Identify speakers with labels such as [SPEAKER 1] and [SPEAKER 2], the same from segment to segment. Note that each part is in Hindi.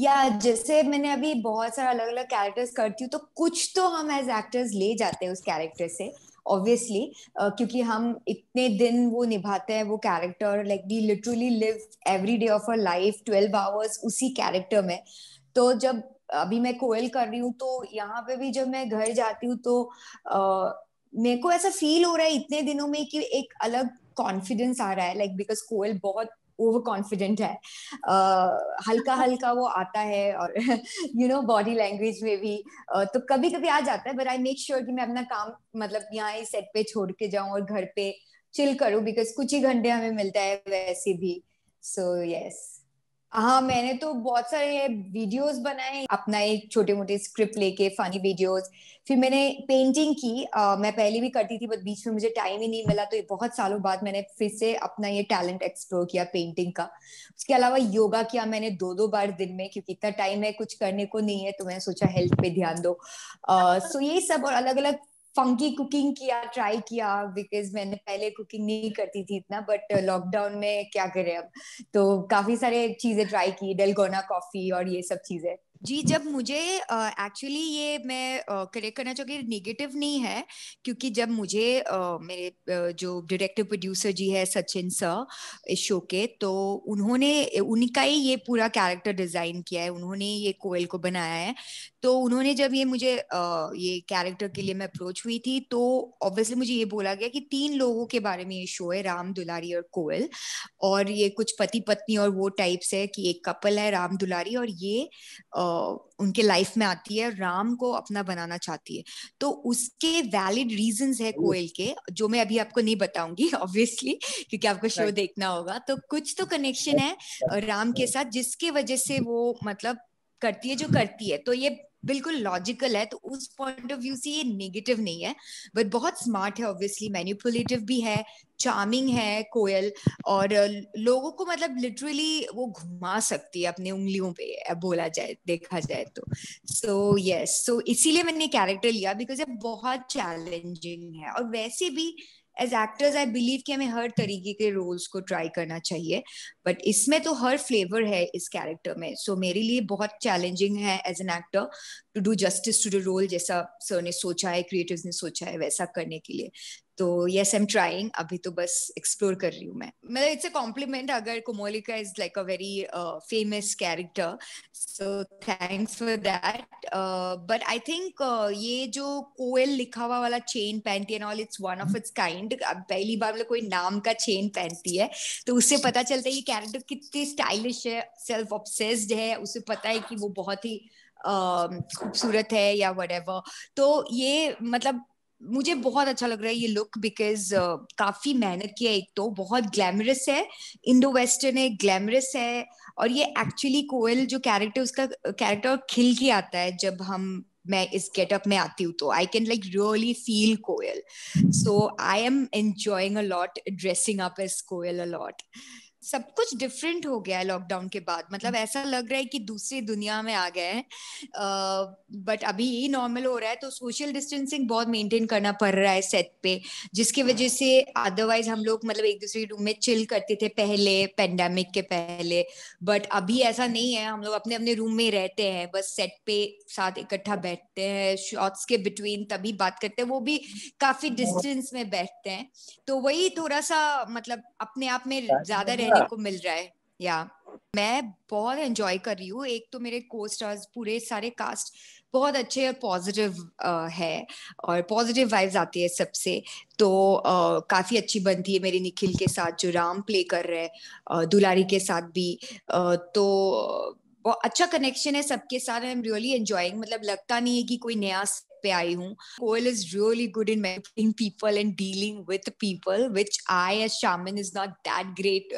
[SPEAKER 1] या जैसे मैंने अभी बहुत सारा अलग अलग कैरेक्टर्स करती हूँ तो कुछ तो हम एज एक्टर्स ले जाते हैं उस कैरेक्टर से ऑब्वियसली uh, क्योंकि हम इतने दिन वो निभाते हैं वो character like we literally live every day of our life twelve hours उसी कैरेक्टर में तो जब अभी मैं कोयल कर रही हूँ तो यहाँ पे भी जब मैं घर जाती हूँ तो uh, मेरे को ऐसा फील हो रहा है इतने दिनों में कि एक अलग कॉन्फिडेंस आ रहा है लाइक बिकॉज कोयल बहुत ओवर कॉन्फिडेंट है हल्का हल्का वो आता है और यू नो बॉडी लैंग्वेज में भी तो कभी कभी आ जाता है बट आई मेक श्योर कि मैं अपना काम मतलब यहाँ ही सेट पे छोड़ के जाऊँ और घर पे चिल करूँ बिकॉज कुछ ही घंटे हमें मिलता है वैसे भी सो so, यस yes. हाँ मैंने तो बहुत सारे वीडियोस बनाए अपना एक छोटे मोटे स्क्रिप्ट लेके फनी वीडियोस फिर मैंने पेंटिंग की आ, मैं पहले भी करती थी बट बीच में मुझे टाइम ही नहीं मिला तो ये बहुत सालों बाद मैंने फिर से अपना ये टैलेंट एक्सप्लोर किया पेंटिंग का उसके अलावा योगा किया मैंने दो दो बार दिन में क्योंकि इतना टाइम है कुछ करने को नहीं है तो मैंने सोचा हेल्थ पे ध्यान दो सो यही ये सब और अलग अलग फंकी कुकिंग किया ट्राई किया बिकॉज मैंने पहले कुकिंग नहीं करती थी इतना बट लॉकडाउन में क्या करे अब तो काफी सारे चीजें ट्राई की डेलगोना कॉफी और ये सब चीजें जी जब मुझे एक्चुअली uh, ये मैं करेक्ट uh, करना चाहूँगी नेगेटिव नहीं है क्योंकि जब मुझे uh, मेरे uh, जो डायरेक्टर प्रोड्यूसर जी है सचिन सर इस शो के तो उन्होंने उनका ही ये पूरा कैरेक्टर डिज़ाइन किया है उन्होंने ये कोयल को बनाया है तो उन्होंने जब ये मुझे ये कैरेक्टर के लिए मैं अप्रोच हुई थी तो ऑब्वियसली मुझे ये बोला गया कि तीन लोगों के बारे में ये शो है राम दुलारी और कोयल और ये कुछ पति पत्नी और वो टाइप्स है कि एक कपल है राम दुलारी और ये आ, उनके लाइफ में आती है राम को अपना बनाना चाहती है तो उसके वैलिड रीजन है कोयल के जो मैं अभी आपको नहीं बताऊंगी ऑब्वियसली क्योंकि आपको शो देखना होगा तो कुछ तो कनेक्शन है राम के साथ जिसके वजह से वो मतलब करती है जो करती है तो ये बिल्कुल लॉजिकल है तो उस पॉइंट ऑफ व्यू से ये नेगेटिव नहीं है बट बहुत स्मार्ट है ऑब्वियसली मैनिपुलेटिव भी है चार्मिंग है कोयल और लोगों को मतलब लिटरली वो घुमा सकती है अपने उंगलियों पे बोला जाए देखा जाए तो सो यस सो इसीलिए मैंने कैरेक्टर लिया बिकॉज ये बहुत चैलेंजिंग है और वैसे भी एज एक्टर्स आई बिलीव कि हमें हर तरीके के रोल्स को ट्राई करना चाहिए बट इसमें तो हर फ्लेवर है इस कैरेक्टर में सो so, मेरे लिए बहुत चैलेंजिंग है as an actor to do justice to the role जैसा सर ने सोचा है क्रिएटिव्स ने सोचा है वैसा करने के लिए तो यस आई एम ट्राइंग अभी तो बस एक्सप्लोर कर रही हूँ मैं मतलब इट्स अ कॉम्प्लीमेंट अगर Komolika is like a very famous character so thanks for that but I think ये जो कोयल लिखा हुआ वाला चेन पहनती है all it's one of its kind पहली बार मतलब कोई नाम का चेन पहनती है तो उससे पता चलता है ये कैरेक्टर कितनी स्टाइलिश है सेल्फ ऑब्सेस्ड है उसे पता है कि वो बहुत ही um, खूबसूरत है या वट तो ये मतलब मुझे बहुत अच्छा लग रहा है ये लुक बिकॉज uh, काफी मेहनत की है एक तो बहुत ग्लैमरस है इंडो वेस्टर्न है ग्लैमरस है और ये एक्चुअली कोयल जो कैरेक्टर उसका कैरेक्टर uh, खिल के आता है जब हम मैं इस गेटअप में आती हूँ तो I can like really feel Koyal so I am enjoying a lot dressing up as Koyal a lot सब कुछ डिफरेंट हो गया है लॉकडाउन के बाद मतलब हम्म। ऐसा लग रहा है कि दूसरी दुनिया में आ गए हैं बट अभी ही नॉर्मल हो रहा है तो सोशल डिस्टेंसिंग बहुत मेंटेन करना पड़ रहा है सेट पे जिसकी हम्म। वजह से अदरवाइज हम लोग मतलब एक दूसरे के रूम में चिल करते थे पहले पेंडेमिक के पहले बट अभी ऐसा नहीं है हम लोग अपने अपने रूम में रहते हैं बस सेट पे साथ इकट्ठा बैठते हैं शॉर्ट्स के बिटवीन तभी बात करते हैं वो भी काफी डिस्टेंस हम्म। में बैठते हैं तो वही थोड़ा सा मतलब अपने आप में ज्यादा रहने देखने अच्छा। को मिल रहा है या मैं बहुत एंजॉय कर रही हूँ एक तो मेरे को स्टार्स पूरे सारे कास्ट बहुत अच्छे और पॉजिटिव है और पॉजिटिव वाइब्स आती है सबसे तो आ, काफ़ी अच्छी बनती है मेरे निखिल के साथ जो राम प्ले कर रहे हैं दुलारी के साथ भी आ, तो बहुत अच्छा कनेक्शन है सबके साथ आई एम रियली एंजॉयिंग मतलब लगता नहीं है कि कोई नया पे आई हूँ Koyal is really good in meditating people and dealing with people which I as Shamin is not that great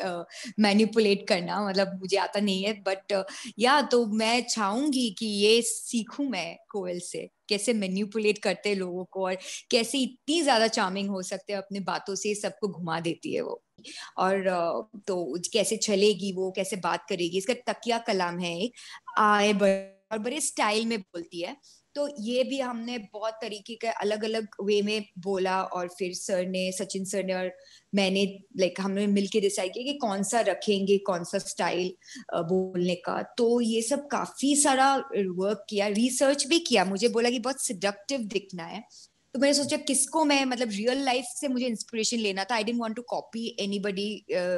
[SPEAKER 1] manipulate करना मतलब मुझे आता नहीं है बट uh, या uh, yeah, तो मैं चाहूंगी कि ये सीखूं मैं कोयल से कैसे मैन्यूपुलेट करते हैं लोगों को और कैसे इतनी ज्यादा चार्मिंग हो सकते हैं अपनी बातों से सबको घुमा देती है वो और uh, तो कैसे चलेगी वो कैसे बात करेगी इसका तकिया कलाम है एक आए बड़े और बड़े स्टाइल में बोलती है तो ये भी हमने बहुत तरीके के अलग अलग वे में बोला और फिर सर ने सचिन सर ने और मैंने लाइक like, हमने मिलके डिसाइड किया कि कौन सा रखेंगे कौन सा स्टाइल बोलने का तो ये सब काफी सारा वर्क किया रिसर्च भी किया मुझे बोला कि बहुत सिडक्टिव दिखना है तो मैंने सोचा किसको मैं मतलब रियल लाइफ से मुझे इंस्पिरेशन लेना था I didn't want to copy any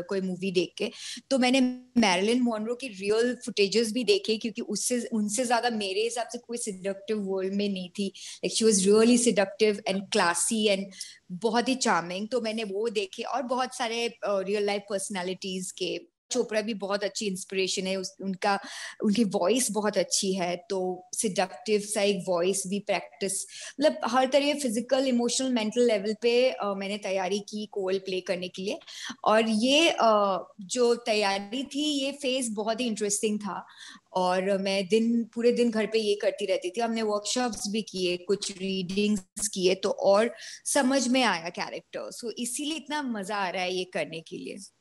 [SPEAKER 1] कोई मूवी देख के तो मैंने मैरिलिन मोनरो के रियल फुटेजेस भी देखे क्योंकि उससे उनसे ज्यादा मेरे हिसाब से कोई सिडक्टिव वर्ल्ड में नहीं थी like she was really seductive and classy and बहुत ही चार्मिंग तो मैंने वो देखे और बहुत सारे रियल लाइफ पर्सनैलिटीज के चोपड़ा भी बहुत अच्छी इंस्पिरेशन है उस, उनका उनकी वॉइस बहुत अच्छी है तो सिडक्टिव सा एक वॉइस भी प्रैक्टिस मतलब हर तरह फिजिकल इमोशनल मेंटल लेवल पे आ, मैंने तैयारी की कोल प्ले करने के लिए और ये आ, जो तैयारी थी ये फेज बहुत ही इंटरेस्टिंग था और मैं दिन पूरे दिन घर पे ये करती रहती थी हमने वर्कशॉप्स भी किए कुछ रीडिंग्स किए तो और समझ में आया कैरेक्टर सो so, इसीलिए इतना मजा आ रहा है ये करने के लिए